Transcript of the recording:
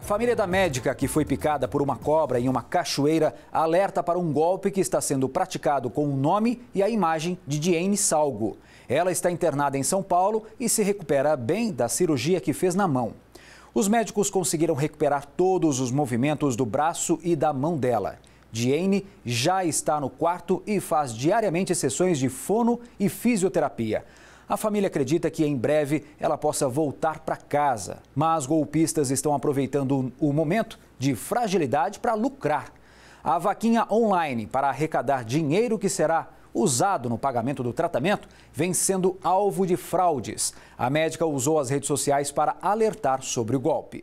A família da médica que foi picada por uma cobra em uma cachoeira alerta para um golpe que está sendo praticado com o nome e a imagem de Diane Salgo. Ela está internada em São Paulo e se recupera bem da cirurgia que fez na mão. Os médicos conseguiram recuperar todos os movimentos do braço e da mão dela. Diane já está no quarto e faz diariamente sessões de fono e fisioterapia. A família acredita que em breve ela possa voltar para casa, mas golpistas estão aproveitando o momento de fragilidade para lucrar. A vaquinha online para arrecadar dinheiro que será usado no pagamento do tratamento vem sendo alvo de fraudes. A médica usou as redes sociais para alertar sobre o golpe.